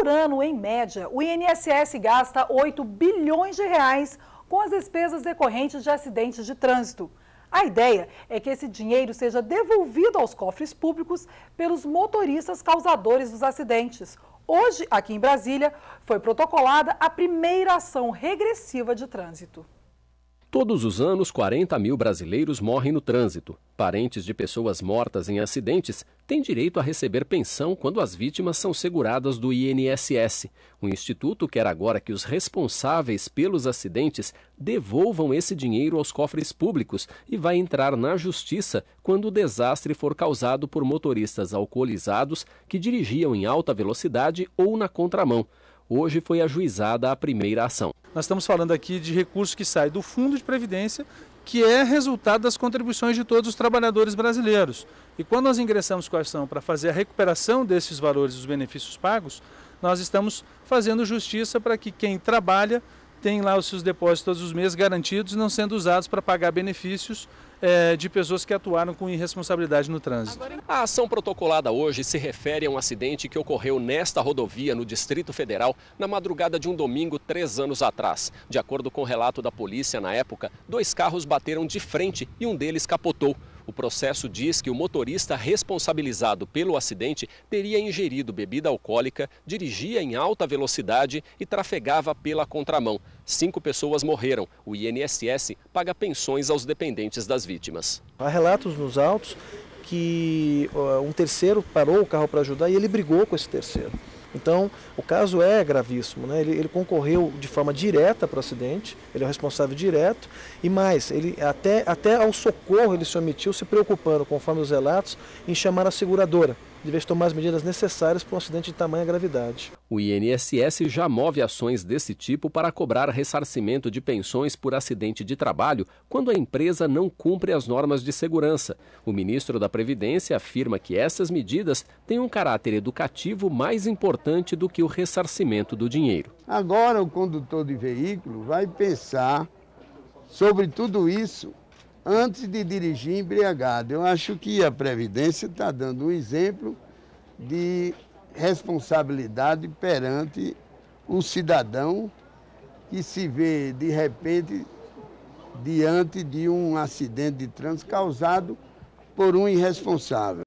Por ano, em média, o INSS gasta 8 bilhões de reais com as despesas decorrentes de acidentes de trânsito. A ideia é que esse dinheiro seja devolvido aos cofres públicos pelos motoristas causadores dos acidentes. Hoje, aqui em Brasília, foi protocolada a primeira ação regressiva de trânsito. Todos os anos, 40 mil brasileiros morrem no trânsito. Parentes de pessoas mortas em acidentes têm direito a receber pensão quando as vítimas são seguradas do INSS. O Instituto quer agora que os responsáveis pelos acidentes devolvam esse dinheiro aos cofres públicos e vai entrar na justiça quando o desastre for causado por motoristas alcoolizados que dirigiam em alta velocidade ou na contramão. Hoje foi ajuizada a primeira ação. Nós estamos falando aqui de recurso que sai do Fundo de Previdência, que é resultado das contribuições de todos os trabalhadores brasileiros. E quando nós ingressamos com a ação para fazer a recuperação desses valores dos benefícios pagos, nós estamos fazendo justiça para que quem trabalha tem lá os seus depósitos todos os meses garantidos, não sendo usados para pagar benefícios é, de pessoas que atuaram com irresponsabilidade no trânsito. A ação protocolada hoje se refere a um acidente que ocorreu nesta rodovia no Distrito Federal na madrugada de um domingo três anos atrás. De acordo com o relato da polícia na época, dois carros bateram de frente e um deles capotou. O processo diz que o motorista responsabilizado pelo acidente teria ingerido bebida alcoólica, dirigia em alta velocidade e trafegava pela contramão. Cinco pessoas morreram. O INSS paga pensões aos dependentes das vítimas. Há relatos nos autos que um terceiro parou o carro para ajudar e ele brigou com esse terceiro. Então, o caso é gravíssimo. Né? Ele, ele concorreu de forma direta para o acidente, ele é o responsável direto, e mais, ele até, até ao socorro ele se omitiu, se preocupando, conforme os relatos, em chamar a seguradora deveria tomar as medidas necessárias para um acidente de tamanha gravidade. O INSS já move ações desse tipo para cobrar ressarcimento de pensões por acidente de trabalho quando a empresa não cumpre as normas de segurança. O ministro da Previdência afirma que essas medidas têm um caráter educativo mais importante do que o ressarcimento do dinheiro. Agora o condutor de veículo vai pensar sobre tudo isso antes de dirigir embriagado. Eu acho que a Previdência está dando um exemplo de responsabilidade perante o cidadão que se vê, de repente, diante de um acidente de trânsito causado por um irresponsável.